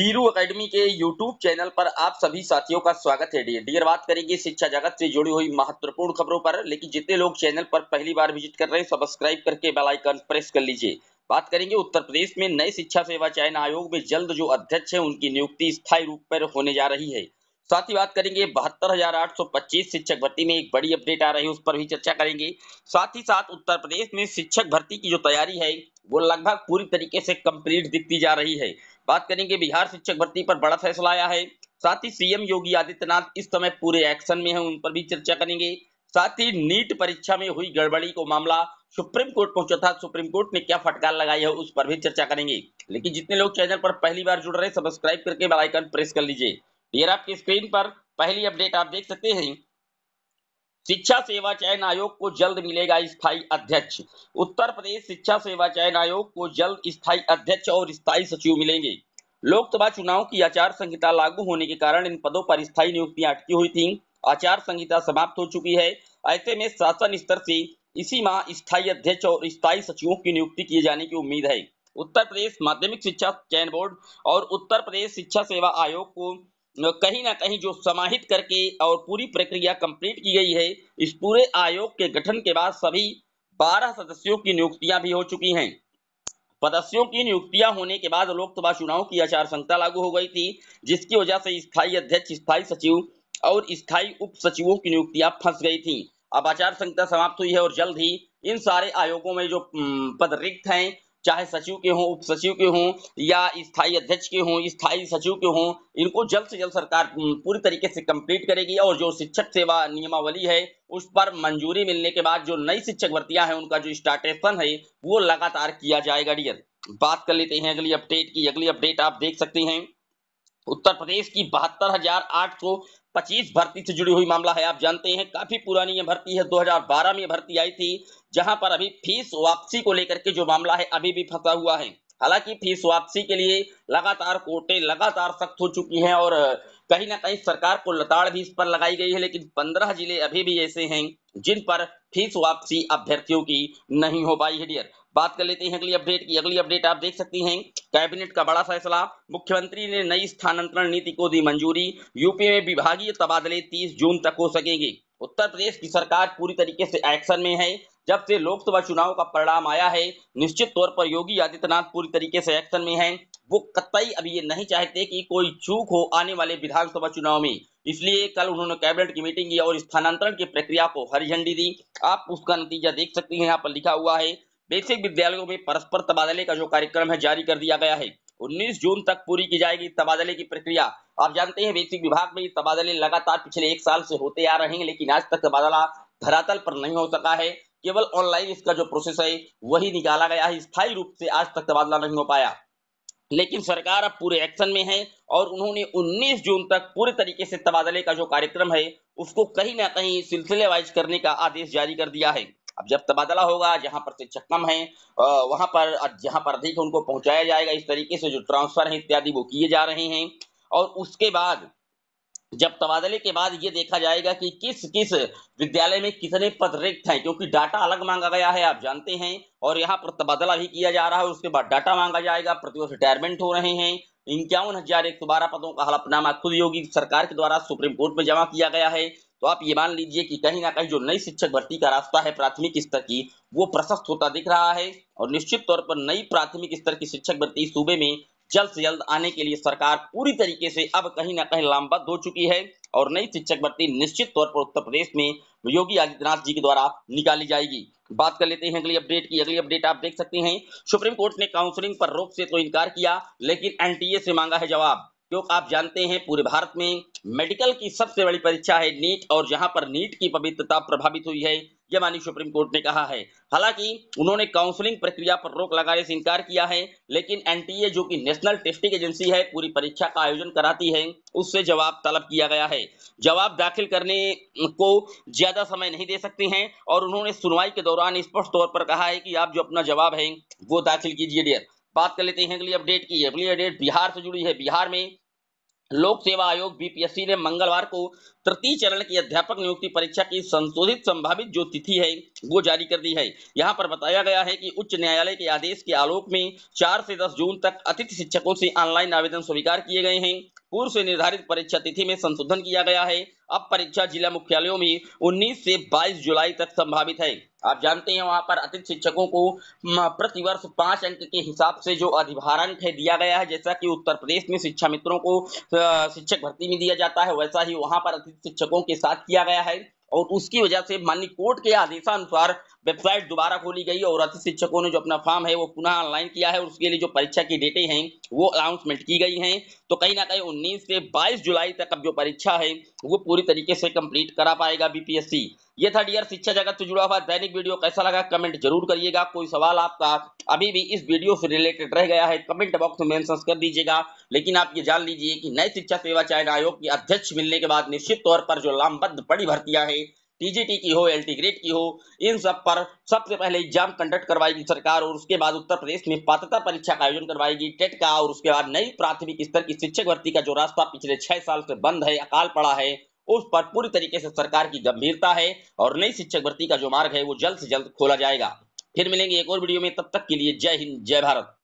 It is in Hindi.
बीरू एकेडमी के यूट्यूब चैनल पर आप सभी साथियों का स्वागत है डियर डियर बात करेंगे शिक्षा जगत से जुड़ी हुई महत्वपूर्ण खबरों पर लेकिन जितने लोग चैनल पर पहली बार विजिट कर रहे हैं सब्सक्राइब करके बेल आइकन प्रेस कर लीजिए बात करेंगे उत्तर प्रदेश में नए शिक्षा सेवा चयन आयोग में जल्द जो अध्यक्ष है उनकी नियुक्ति स्थायी रूप पर होने जा रही है साथ ही बात करेंगे बहत्तर हजार आठ सौ पच्चीस शिक्षक भर्ती में एक बड़ी अपडेट आ रही है उस पर भी चर्चा करेंगे साथ ही साथ उत्तर प्रदेश में शिक्षक भर्ती की जो तैयारी है वो लगभग पूरी तरीके से कंप्लीट दिखती जा रही है बात करेंगे बिहार शिक्षक भर्ती पर बड़ा फैसला आया है साथ ही सीएम योगी आदित्यनाथ इस समय पूरे एक्शन में है उन पर भी चर्चा करेंगे साथ ही नीट परीक्षा में हुई गड़बड़ी को मामला सुप्रीम कोर्ट पहुंचा था सुप्रीम कोर्ट ने क्या फटकार लगाई है उस पर भी चर्चा करेंगे लेकिन जितने लोग चैनल पर पहली बार जुड़ रहे सब्सक्राइब करके बेलाइकन प्रेस कर लीजिए आपकी स्क्रीन पर पहली अपडेट आप देख सकते हैं शिक्षा सेवा चयन आयोग को जल्द मिलेगा स्थायी अध्यक्ष उत्तर प्रदेश शिक्षा सेवा चयन आयोग को जल्द स्थायी अध्यक्ष और स्थायी सचिव मिलेंगे लोकसभा चुनाव की आचार संहिता लागू होने के कारण इन पदों पर स्थायी नियुक्तियां अटकी हुई थी आचार संहिता समाप्त हो चुकी है ऐसे में शासन स्तर से इसी माह स्थायी अध्यक्ष और स्थायी सचिवों की नियुक्ति किए जाने की उम्मीद है उत्तर प्रदेश माध्यमिक शिक्षा चयन बोर्ड और उत्तर प्रदेश शिक्षा सेवा आयोग को कहीं ना कहीं जो समाहित करके और पूरी प्रक्रिया कंप्लीट की गई है इस पूरे आयोग के गठन के बाद सभी 12 सदस्यों की नियुक्तियां भी हो चुकी हैं सदस्यों की नियुक्तियां होने के बाद लोकसभा चुनाव की आचार संहिता लागू हो गई थी जिसकी वजह से स्थायी अध्यक्ष स्थायी सचिव और स्थायी उप सचिवों की नियुक्तियां फंस गई थी अब आचार संहिता समाप्त हुई है और जल्द ही इन सारे आयोगों में जो पद रिक्त हैं चाहे सचिव के हों उप सचिव के हों या स्थायी अध्यक्ष के हों स्थायी सचिव के हों इनको जल्द से जल्द सरकार पूरी तरीके से कंप्लीट करेगी और जो शिक्षक सेवा नियमावली है उस पर मंजूरी मिलने के बाद जो नई शिक्षक भर्तियां हैं उनका जो स्टार्टेशन है वो लगातार किया जाएगा डियर बात कर लेते हैं अगली अपडेट की अगली अपडेट आप देख सकते हैं उत्तर प्रदेश की बहत्तर हजार आठ सौ पच्चीस भर्ती से जुड़ी हुई मामला है आप जानते हैं काफी पुरानी यह भर्ती है 2012 में भर्ती आई थी जहां पर अभी फीस वापसी को लेकर के जो मामला है अभी भी फंसा हुआ है हालांकि फीस वापसी के लिए लगातार कोर्टें लगातार सख्त हो चुकी हैं और कहीं ना कहीं सरकार को लताड़ भी इस पर लगाई गई है लेकिन पंद्रह जिले अभी भी ऐसे हैं जिन पर फीस वापसी अभ्यर्थियों की नहीं हो पाई है डियर बात कर लेते हैं अगली अपडेट की अगली अपडेट आप देख सकती हैं कैबिनेट का बड़ा फैसला मुख्यमंत्री ने नई स्थानांतरण नीति को दी मंजूरी यूपी में विभागीय तबादले 30 जून तक हो सकेंगे उत्तर प्रदेश की सरकार पूरी तरीके से एक्शन में है जब से लोकसभा चुनाव का परिणाम आया है निश्चित तौर पर योगी आदित्यनाथ पूरी तरीके से एक्शन में है वो कतई अभी ये नहीं चाहते कि कोई चूक हो आने वाले विधानसभा चुनाव में इसलिए कल उन्होंने कैबिनेट की मीटिंग की और स्थानांतरण की प्रक्रिया को हरी झंडी दी आप उसका नतीजा देख सकती हैं यहाँ पर लिखा हुआ है बेसिक विद्यालयों में परस्पर तबादले का जो कार्यक्रम है जारी कर दिया गया है 19 जून तक पूरी की जाएगी तबादले की प्रक्रिया आप जानते हैं बेसिक विभाग में तबादले लगातार पिछले एक साल से होते आ रहे हैं लेकिन आज तक तबादला धरातल पर नहीं हो सका है केवल ऑनलाइन इसका जो प्रोसेस है वही निकाला गया है स्थायी रूप से आज तक तबादला नहीं हो पाया लेकिन सरकार अब पूरे एक्शन में है और उन्होंने 19 जून तक पूरे तरीके से तबादले का जो कार्यक्रम है उसको कहीं ना कहीं सिलसिले वाइज करने का आदेश जारी कर दिया है अब जब तबादला होगा जहाँ पर शिक्षक कम है वहां पर जहां पर अधिक उनको पहुंचाया जाएगा इस तरीके से जो ट्रांसफर है इत्यादि वो किए जा रहे हैं और उसके बाद जब तबादले के बाद ये देखा जाएगा कि किस किस विद्यालय में कितने पद रिक्त हैं क्योंकि डाटा अलग मांगा गया है आप जानते हैं और यहाँ पर तबादला भी किया जा रहा है उसके बाद डाटा मांगा जाएगा प्रतिवर्ष रिटायरमेंट हो रहे हैं इक्यावन हजार एक सौ बारह पदों का हलफनामा खुद योगी सरकार के द्वारा सुप्रीम कोर्ट में जमा किया गया है तो आप ये मान लीजिए कि कहीं ना कहीं जो नई शिक्षक भर्ती का रास्ता है प्राथमिक स्तर की वो प्रशस्त होता दिख रहा है और निश्चित तौर पर नई प्राथमिक स्तर की शिक्षक भर्ती सूबे में जल्द से जल्द आने के लिए सरकार पूरी तरीके से अब कहीं ना कहीं लामबद्ध हो चुकी है और नई शिक्षक भर्ती निश्चित तौर पर उत्तर प्रदेश में योगी आदित्यनाथ जी के द्वारा निकाली जाएगी बात कर लेते हैं अगली अपडेट की अगली अपडेट आप देख सकते हैं सुप्रीम कोर्ट ने काउंसलिंग पर रोक से तो इनकार किया लेकिन एनटीए से मांगा है जवाब लोग आप जानते हैं पूरे भारत में मेडिकल की सबसे बड़ी परीक्षा है नीट और जहां पर नीट की पवित्रता प्रभावित हुई है ये मानी सुप्रीम कोर्ट ने कहा है हालांकि उन्होंने काउंसलिंग प्रक्रिया पर रोक लगाने से इनकार किया है लेकिन एनटीए जो कि नेशनल टेस्टिंग एजेंसी है पूरी परीक्षा का आयोजन कराती है उससे जवाब तलब किया गया है जवाब दाखिल करने को ज्यादा समय नहीं दे सकते हैं और उन्होंने सुनवाई के दौरान स्पष्ट तौर पर कहा है कि आप जो अपना जवाब है वो दाखिल कीजिए डियर बात कर लेते हैं अगली अपडेट की अगली अपडेट बिहार से जुड़ी है बिहार में लोक सेवा आयोग बीपीएससी ने मंगलवार को तृतीय चरण की अध्यापक नियुक्ति परीक्षा की संशोधित संभावित जो तिथि है वो जारी कर दी है यहाँ पर बताया गया है कि उच्च न्यायालय के आदेश के आलोक में चार से दस जून तक अतिथि शिक्षकों से ऑनलाइन आवेदन स्वीकार किए गए हैं पूर्व से निर्धारित परीक्षा तिथि में संशोधन किया गया है अब परीक्षा जिला मुख्यालयों में 19 से 22 जुलाई तक संभावित है आप जानते हैं वहां पर अतिथि शिक्षकों को प्रतिवर्ष पांच अंक के हिसाब से जो अधिभारण है दिया गया है जैसा कि उत्तर प्रदेश में शिक्षा मित्रों को शिक्षक भर्ती में दिया जाता है वैसा ही वहां पर अतिथि शिक्षकों के साथ किया गया है और उसकी वजह से माननीय कोर्ट के आदेशानुसार वेबसाइट दोबारा खोली गई और अति शिक्षकों ने जो अपना फॉर्म है वो पुनः ऑनलाइन किया है उसके लिए जो परीक्षा की डेटें हैं वो अनाउंसमेंट की गई हैं तो कहीं ना कहीं उन्नीस से बाईस जुलाई तक अब जो परीक्षा है वो पूरी तरीके से कंप्लीट करा पाएगा बीपीएससी ये था डियर शिक्षा जगत से जुड़ा हुआ दैनिक वीडियो कैसा लगा कमेंट जरूर करिएगा कोई सवाल आपका अभी भी इस वीडियो से रिलेटेड रह गया है कमेंट बॉक्स में मैं कर दीजिएगा लेकिन आप ये जान लीजिए कि नए शिक्षा सेवा चयन आयोग के अध्यक्ष मिलने के बाद निश्चित तौर पर जो लामबद्ध पड़ी भर्तियां हैं टीजीटी की हो एलटी ग्रेड की हो इन सब पर सबसे पहले एग्जाम कंडक्ट करवाएगी सरकार और उसके बाद उत्तर प्रदेश में पात्रता परीक्षा का आयोजन करवाएगी टेट का और उसके बाद नई प्राथमिक स्तर की शिक्षक भर्ती का जो रास्ता पिछले छह साल से बंद है अकाल पड़ा है उस पर पूरी तरीके से सरकार की गंभीरता है और नई शिक्षक भर्ती का जो मार्ग है वो जल्द से जल्द खोला जाएगा फिर मिलेंगे एक और वीडियो में तब तक के लिए जय हिंद जय भारत